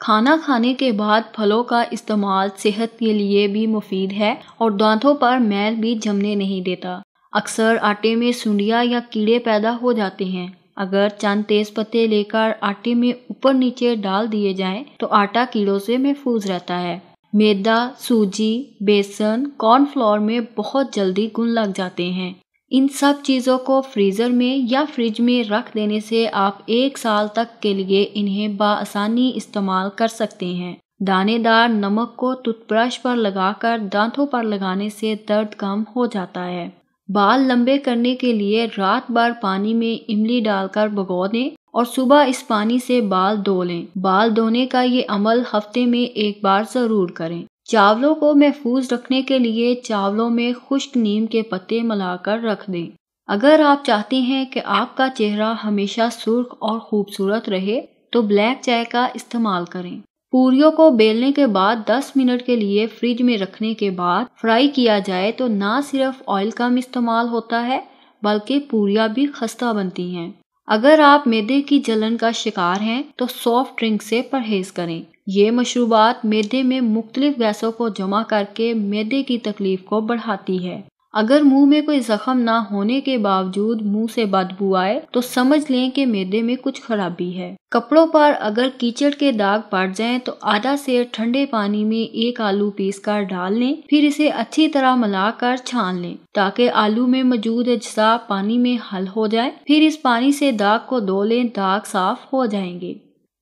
खाना खाने के बाद फलों का इस्तेमाल सेहत के लिए भी मुफीद है और दांतों पर मैल भी जमने नहीं देता अक्सर आटे में सुंडिया या कीड़े पैदा हो जाते हैं अगर चंद तेज पत्ते लेकर आटे में ऊपर नीचे डाल दिए जाएं तो आटा कीड़ों से महफूज रहता है मैदा सूजी बेसन कॉर्नफ्लोर में बहुत जल्दी गुन लग जाते हैं इन सब चीज़ों को फ्रीज़र में या फ्रिज में रख देने से आप एक साल तक के लिए इन्हें बसानी इस्तेमाल कर सकते हैं दानेदार नमक को टूथब्रश पर लगाकर दांतों पर लगाने से दर्द कम हो जाता है बाल लंबे करने के लिए रात भर पानी में इमली डालकर भगो दें और सुबह इस पानी से बाल धो लें बाल धोने का ये अमल हफ्ते में एक बार ज़रूर करें चावलों को महफूज रखने के लिए चावलों में खुश्क नीम के पत्ते मिलाकर रख दें अगर आप चाहते हैं कि आपका चेहरा हमेशा सुर्ख और खूबसूरत रहे तो ब्लैक चाय का इस्तेमाल करें पूरियों को बेलने के बाद 10 मिनट के लिए फ्रिज में रखने के बाद फ्राई किया जाए तो ना सिर्फ ऑयल कम इस्तेमाल होता है बल्कि पूरियाँ भी खस्ता बनती हैं अगर आप मैदे की जलन का शिकार हैं तो सॉफ्ट ड्रिंक से परहेज करें ये मशरूबात मैदे में मुख्तलिफ गैसों को जमा करके मैदे की तकलीफ को बढ़ाती है अगर मुंह में कोई जख्म ना होने के बावजूद मुंह से बदबू आए तो समझ लें कि मैदे में कुछ खराबी है कपड़ों पर अगर कीचड़ के दाग पड़ जाएं तो आधा से ठंडे पानी में एक आलू पीस कर डाल लें फिर इसे अच्छी तरह मिलाकर छान लें ताकि आलू में मौजूद अज्जा पानी में हल हो जाए फिर इस पानी से दाग को धो लें दाग साफ हो जाएंगे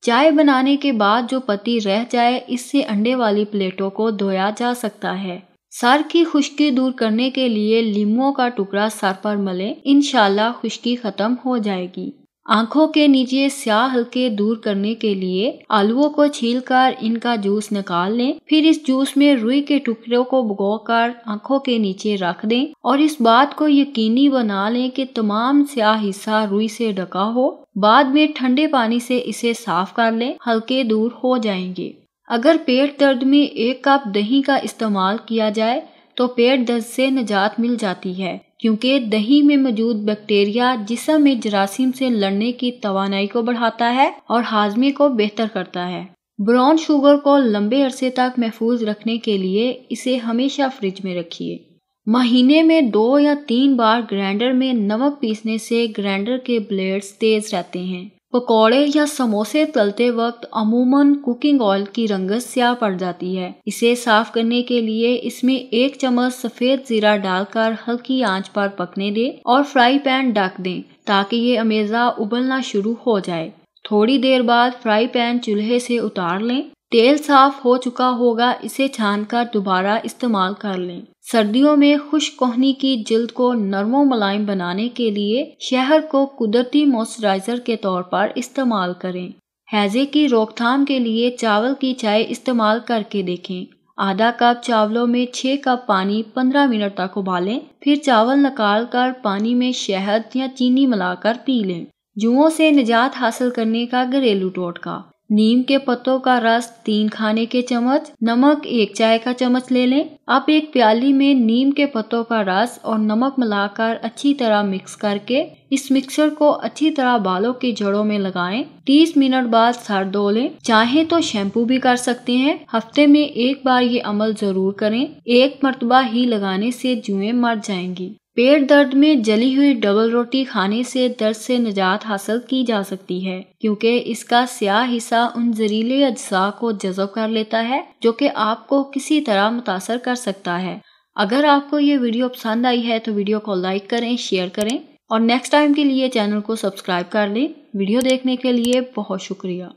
चाय बनाने के बाद जो पत्ती रह जाए इससे अंडे वाली प्लेटों को धोया जा सकता है सर की खुश्की दूर करने के लिए लीमुओं का टुकड़ा सर पर मले इनशाला खुश्की खत्म हो जाएगी आंखों के नीचे स्याह हल्के दूर करने के लिए आलुओं को छीलकर इनका जूस निकाल लें फिर इस जूस में रुई के टुकड़ों को कर आंखों के नीचे रख दें और इस बात को यकीनी बना लें कि तमाम स्याह हिस्सा रुई से ढका हो बाद में ठंडे पानी से इसे साफ कर लें हल्के दूर हो जाएंगे अगर पेट दर्द में एक कप दही का इस्तेमाल किया जाए तो पेट दर्द से निजात मिल जाती है क्योंकि दही में मौजूद बैक्टीरिया जिसम में जरासीम से लड़ने की तवानाई को बढ़ाता है और हाजमे को बेहतर करता है ब्राउन शुगर को लंबे अरसे तक महफूज रखने के लिए इसे हमेशा फ्रिज में रखिए महीने में दो या तीन बार ग्राइंडर में नमक पीसने से ग्राइंडर के ब्लेड्स तेज रहते हैं पकौड़े या समोसे तलते वक्त अमूमन कुकिंग ऑयल की रंगत स्याह पड़ जाती है इसे साफ करने के लिए इसमें एक चम्मच सफेद जीरा डालकर हल्की आंच पर पकने दें और फ्राई पैन ढक दें ताकि ये अमेजा उबलना शुरू हो जाए थोड़ी देर बाद फ्राई पैन चूल्हे से उतार लें तेल साफ हो चुका होगा इसे छानकर दोबारा इस्तेमाल कर लें सर्दियों में खुश कोहनी की जल्द को नरमो मुलायम बनाने के लिए शहर को कुदरती मॉइस्चराइज़र के तौर पर इस्तेमाल करें हैज़े की रोकथाम के लिए चावल की चाय इस्तेमाल करके देखें आधा कप चावलों में छः कप पानी पंद्रह मिनट तक उबालें फिर चावल निकाल कर पानी में शहद या चीनी मिलाकर पी लें जुओं से निजात हासिल करने का घरेलू टोटका नीम के पत्तों का रस तीन खाने के चम्मच नमक एक चाय का चम्मच ले लें आप एक प्याली में नीम के पत्तों का रस और नमक मिलाकर अच्छी तरह मिक्स करके इस मिक्सर को अच्छी तरह बालों की जड़ों में लगाएं। 30 मिनट बाद सर धो लें चाहे तो शैम्पू भी कर सकते हैं हफ्ते में एक बार ये अमल जरूर करें एक मरतबा ही लगाने से जुए मर जाएंगी पेट दर्द में जली हुई डबल रोटी खाने से दर्द से निजात हासिल की जा सकती है क्योंकि इसका स्याह हिस्सा उन जहरीले अज्जा को जजब कर लेता है जो कि आपको किसी तरह मुतासर कर सकता है अगर आपको ये वीडियो पसंद आई है तो वीडियो को लाइक करें शेयर करें और नेक्स्ट टाइम के लिए चैनल को सब्सक्राइब कर लें वीडियो देखने के लिए बहुत शुक्रिया